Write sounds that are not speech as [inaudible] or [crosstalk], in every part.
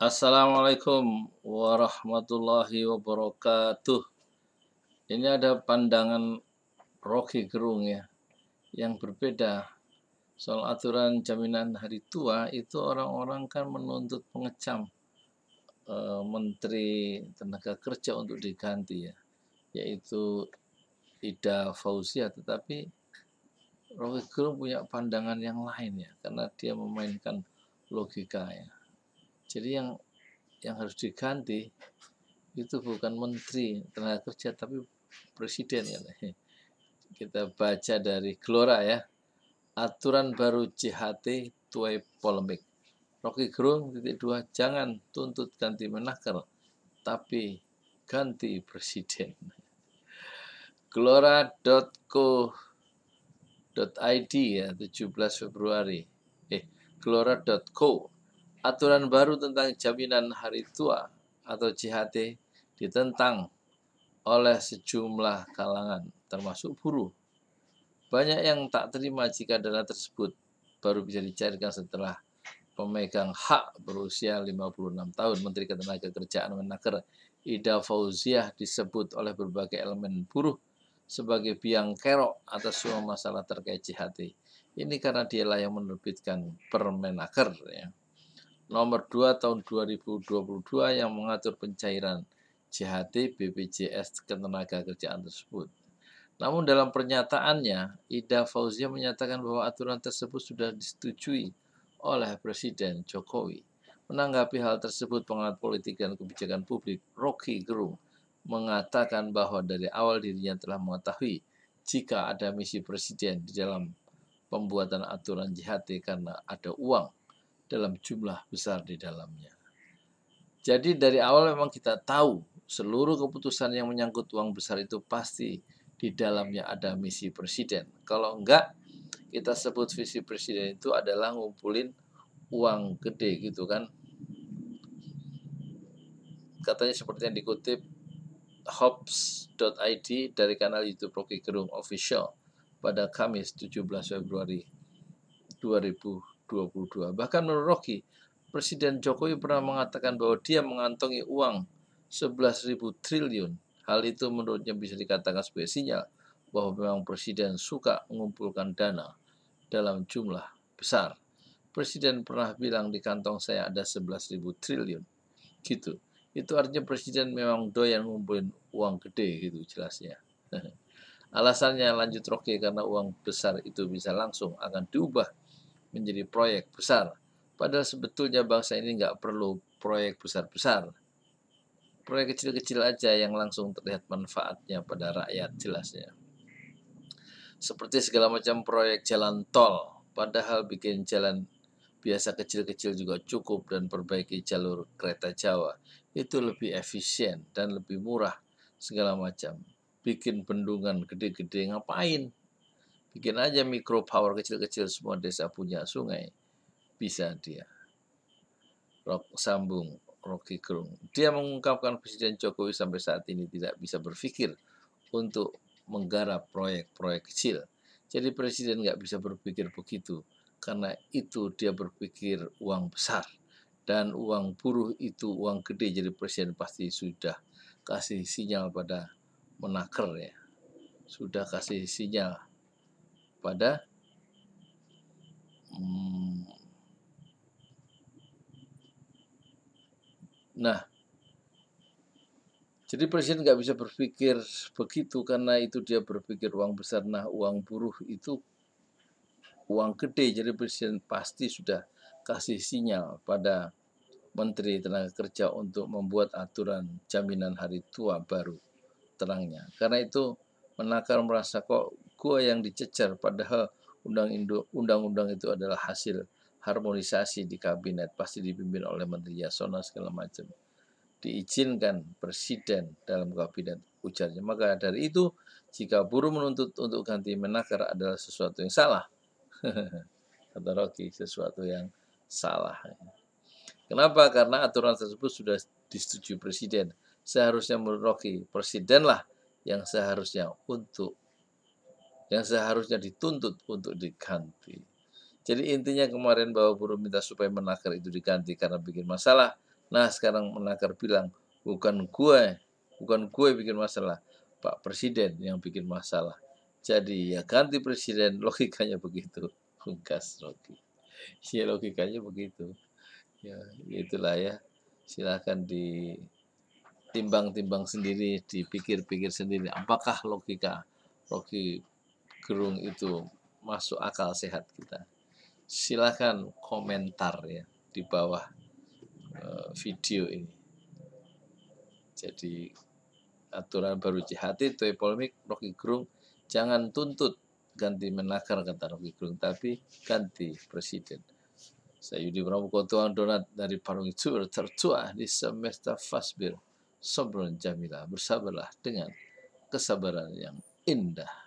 Assalamualaikum warahmatullahi wabarakatuh. Ini ada pandangan Rocky Gerung ya, yang berbeda. Soal aturan jaminan hari tua itu orang-orang kan menuntut pengecam e, Menteri Tenaga Kerja untuk diganti ya, yaitu Ida Fauzia. Tetapi Rocky Gerung punya pandangan yang lain ya, karena dia memainkan logika ya jadi yang yang harus diganti itu bukan menteri tenaga kerja tapi presiden ya. [laughs] kita baca dari Glora ya aturan baru JHT tuai polemik Rocky Gerung titik dua jangan tuntut ganti menaker tapi ganti presiden glora.co.id [laughs] ya 17 Februari eh glora.co aturan baru tentang jaminan hari tua atau JHT ditentang oleh sejumlah kalangan, termasuk buruh. Banyak yang tak terima jika dana tersebut baru bisa dicairkan setelah pemegang hak berusia 56 tahun. Menteri Ketenagakerjaan Menaker Ida Fauziah disebut oleh berbagai elemen buruh sebagai biang kerok atas semua masalah terkait JHT. Ini karena dialah yang menerbitkan Permenaker ya nomor 2 tahun 2022 yang mengatur pencairan JHT BPJS ketenaga kerjaan tersebut. Namun dalam pernyataannya, Ida Fauzia menyatakan bahwa aturan tersebut sudah disetujui oleh Presiden Jokowi. Menanggapi hal tersebut, pengamat politik dan kebijakan publik Rocky Gerung mengatakan bahwa dari awal dirinya telah mengetahui jika ada misi presiden di dalam pembuatan aturan JHT karena ada uang dalam jumlah besar di dalamnya. Jadi dari awal memang kita tahu seluruh keputusan yang menyangkut uang besar itu pasti di dalamnya ada misi presiden. Kalau enggak, kita sebut visi presiden itu adalah ngumpulin uang gede gitu kan. Katanya seperti yang dikutip hops.id dari kanal YouTube Rocky Gerung Official pada Kamis 17 Februari 2020. 2022. Bahkan menurut Rocky, Presiden Jokowi pernah mengatakan bahwa dia mengantongi uang 11.000 triliun. Hal itu menurutnya bisa dikatakan sebagai sinyal bahwa memang Presiden suka mengumpulkan dana dalam jumlah besar. Presiden pernah bilang di kantong saya ada 11.000 triliun. Gitu. Itu artinya Presiden memang doyan ngumpulin uang gede gitu jelasnya. [laughs] Alasannya lanjut Rocky karena uang besar itu bisa langsung akan diubah menjadi proyek besar. Padahal sebetulnya bangsa ini nggak perlu proyek besar-besar. Proyek kecil-kecil aja yang langsung terlihat manfaatnya pada rakyat jelasnya. Seperti segala macam proyek jalan tol, padahal bikin jalan biasa kecil-kecil juga cukup dan perbaiki jalur kereta Jawa. Itu lebih efisien dan lebih murah segala macam. Bikin bendungan gede-gede ngapain? Bikin aja mikro power kecil-kecil semua desa punya sungai. Bisa dia. Rok sambung Rocky Gerung. Dia mengungkapkan Presiden Jokowi sampai saat ini tidak bisa berpikir untuk menggarap proyek-proyek kecil. Jadi Presiden nggak bisa berpikir begitu. Karena itu dia berpikir uang besar. Dan uang buruh itu uang gede. Jadi Presiden pasti sudah kasih sinyal pada menaker ya. Sudah kasih sinyal pada hmm, nah jadi presiden nggak bisa berpikir begitu karena itu dia berpikir uang besar nah uang buruh itu uang gede jadi presiden pasti sudah kasih sinyal pada Menteri Tenaga Kerja untuk membuat aturan jaminan hari tua baru terangnya. Karena itu menakar merasa kok gua yang dicecer padahal undang-undang itu adalah hasil harmonisasi di kabinet pasti dipimpin oleh menteri Yasona segala macam diizinkan presiden dalam kabinet ujarnya maka dari itu jika buruh menuntut untuk ganti menakar adalah sesuatu yang salah [laughs] kata Rocky sesuatu yang salah kenapa karena aturan tersebut sudah disetujui presiden seharusnya menurut Rocky presidenlah yang seharusnya untuk yang seharusnya dituntut untuk diganti. Jadi intinya kemarin bahwa buruh minta supaya menakar itu diganti karena bikin masalah. Nah sekarang menakar bilang bukan gue, bukan gue bikin masalah, Pak Presiden yang bikin masalah. Jadi ya ganti presiden [laughs] logikanya begitu, bungkas Rocky. Ya logikanya begitu. Ya itulah ya. Silahkan ditimbang timbang sendiri, dipikir-pikir sendiri. Apakah logika Rocky gerung itu masuk akal sehat kita silahkan komentar ya di bawah eh, video ini jadi aturan baru jihati itu eh, polemik Rocky Gerung jangan tuntut ganti menakar kata Rocky Gerung tapi ganti presiden Sayudi Pramuko Tuan Donat dari Parung itu tertua di semesta Fasbir Sobron Jamila bersabarlah dengan kesabaran yang indah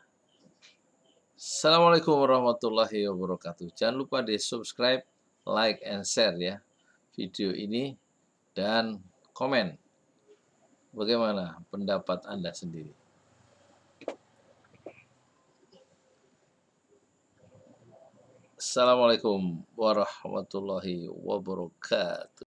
Assalamualaikum warahmatullahi wabarakatuh. Jangan lupa di subscribe, like, and share ya video ini dan komen bagaimana pendapat Anda sendiri. Assalamualaikum warahmatullahi wabarakatuh.